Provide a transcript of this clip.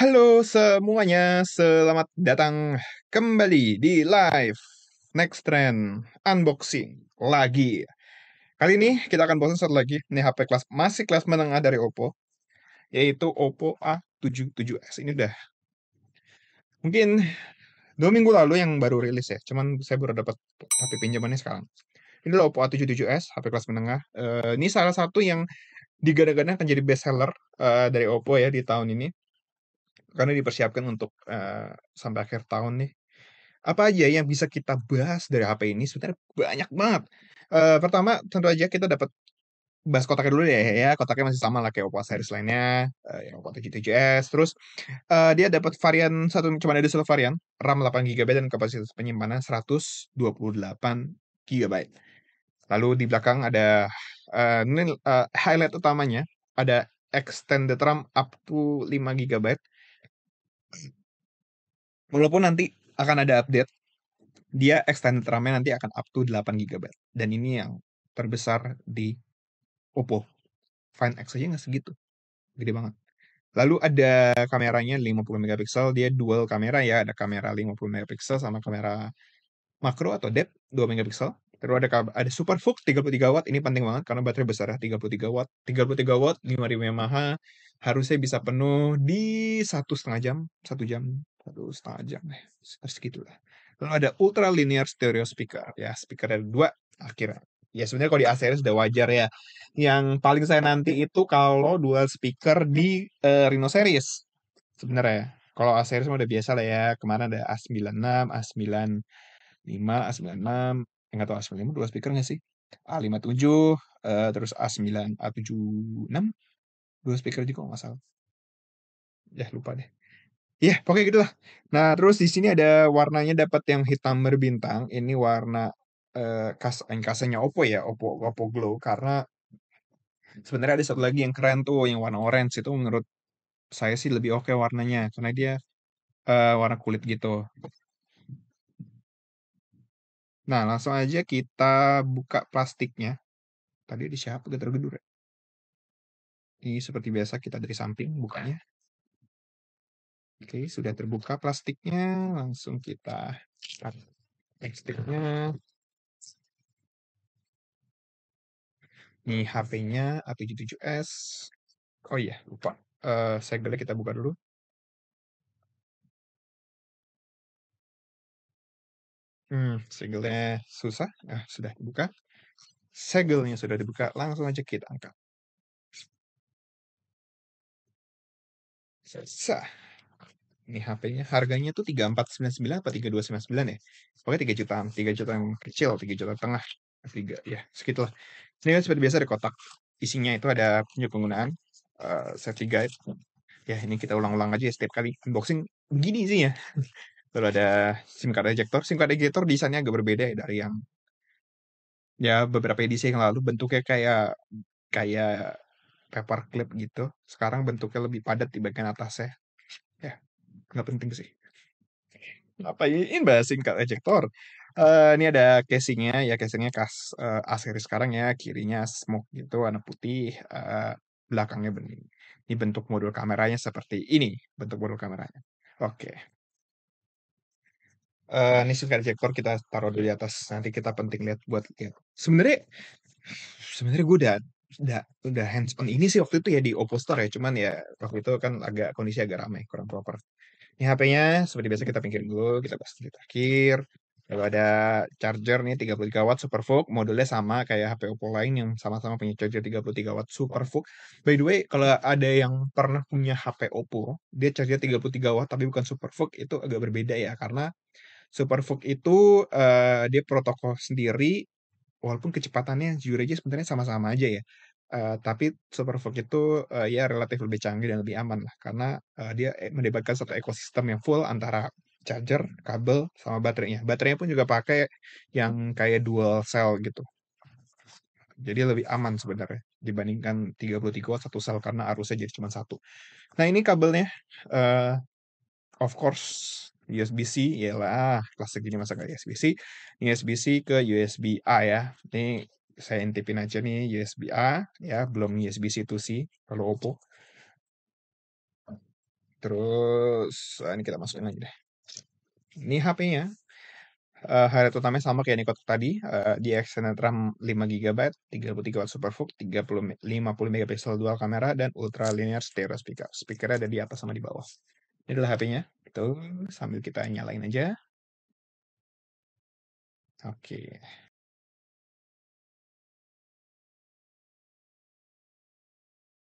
Halo semuanya, selamat datang kembali di live Next Trend Unboxing lagi. Kali ini kita akan bosen satu lagi, ini HP kelas masih kelas menengah dari Oppo, yaitu Oppo A77s. Ini udah mungkin dua minggu lalu yang baru rilis ya, cuman saya baru dapat HP pinjamannya sekarang. Ini adalah Oppo A77s, HP kelas menengah. Eh, ini salah satu yang digadang-gadang akan jadi best seller eh, dari Oppo ya di tahun ini karena dipersiapkan untuk uh, sampai akhir tahun nih. Apa aja yang bisa kita bahas dari HP ini? Sebenarnya banyak banget. Uh, pertama, tentu aja kita dapat bahas kotaknya dulu deh ya kotaknya masih sama lah kayak Oppo series lainnya uh, yang Oppo 7 terus uh, dia dapat varian satu cuma ada satu varian RAM 8 GB dan kapasitas penyimpanan 128 GB lalu di belakang ada uh, ini uh, highlight utamanya ada extended RAM up to 5 GB walaupun nanti akan ada update dia extended RAM-nya nanti akan up to 8 GB dan ini yang terbesar di Oppo Find X aja nggak segitu gede banget lalu ada kameranya 50 megapiksel dia dual kamera ya ada kamera 50 megapiksel sama kamera makro atau depth 2 megapiksel Terus ada ada super Superfook 33 watt ini penting banget karena baterai besar ya 33 watt. 33 watt 5000 mAh harusnya bisa penuh di satu setengah jam, satu jam satu setengah jam deh, sekitar segitulah. Lalu ada ultra linear stereo speaker, ya speaker ada dua akhirnya. Ya sebenarnya kalau di A series sudah wajar ya. Yang paling saya nanti itu kalau dual speaker di uh, eh, Reno series sebenarnya. Kalau A series udah biasa lah ya. Kemana ada A96, A95, A96, enggak tahu A95 dual speaker nggak sih? A57, uh, eh, terus A9, A76, dual speaker juga nggak salah. Ya lupa deh Iya, pokoknya gitu lah. Nah, terus di sini ada warnanya dapat yang hitam berbintang, ini warna, eee, eh, kas yang Oppo ya, Oppo Oppo Glow karena sebenarnya ada satu lagi yang keren tuh yang warna orange, itu menurut saya sih lebih oke warnanya karena dia, uh, warna kulit gitu. Nah, langsung aja kita buka plastiknya. Tadi di siapa gedor-gedor ya? Ini seperti biasa kita dari samping bukanya. Oke, sudah terbuka plastiknya, langsung kita cut plastiknya. Ini HP-nya A77s. Oh iya, lupa. Uh, segelnya kita buka dulu. Hmm, segelnya susah. Nah, sudah dibuka. Segelnya sudah dibuka, langsung aja kita angkat. Sah ini HP-nya harganya tuh 3499 apa 3299 ya? Pokoknya 3 jutaan, 3 juta yang kecil, 3 juta tengah, 3 ya segitulah. Ini kan seperti biasa ada kotak. Isinya itu ada petunjuk penggunaan, uh, safety guide. Ya ini kita ulang-ulang aja ya, setiap kali unboxing begini sih ya. Lalu ada SIM card ejector. SIM card ejector desainnya agak berbeda ya dari yang ya beberapa edisi yang lalu bentuknya kayak kayak paper clip gitu. Sekarang bentuknya lebih padat di bagian atasnya nggak penting sih hmm. apa Ini bahas singkat ejector. uh, eh, ini ada casingnya ya casingnya kas uh, eh, aseri sekarang ya kirinya smoke gitu warna putih uh, belakangnya bening ini bentuk modul kameranya seperti ini bentuk modul kameranya oke okay. uh, ini singkat ejector kita taruh dulu di atas nanti kita penting lihat buat lihat sebenarnya sebenarnya gue udah udah udah hands on ini sih waktu itu ya di Oppo Store ya cuman ya waktu itu kan agak kondisi agak ramai kurang proper ini HP-nya seperti biasa kita pinggir dulu, kita pas di terakhir. Lalu ada charger nih 33 watt SuperVOOC, modulnya sama kayak HP Oppo lain yang sama-sama punya charger 33 watt SuperVOOC. By the way, kalau ada yang pernah punya HP Oppo, dia charger 33 watt tapi bukan SuperVOOC itu agak berbeda ya karena SuperVOOC itu uh, dia protokol sendiri walaupun kecepatannya jujur aja sebenarnya sama-sama aja ya. Uh, tapi Superfork itu uh, ya relatif lebih canggih dan lebih aman lah karena uh, dia e, mendapatkan satu ekosistem yang full antara charger, kabel, sama baterainya. Baterainya pun juga pakai yang kayak dual cell gitu. Jadi lebih aman sebenarnya dibandingkan 33 watt satu sel karena arusnya jadi cuma satu. Nah ini kabelnya, uh, of course USB-C, ya lah, klasik gini masa nggak USB-C, USB-C ke USB-A ya. Ini saya intipin aja nih USB A ya, belum USB C to C kalau Oppo. Terus ah, ini kita masukin aja deh. Ini HP-nya. Uh, eh, harga utamanya sama kayak Nikot tadi, uh, di extended RAM 5 GB, 33 watt superfook, 30 50 megapiksel dual kamera dan ultra linear stereo speaker. Speakernya ada di atas sama di bawah. Ini adalah HP-nya. Itu sambil kita nyalain aja. Oke. Okay.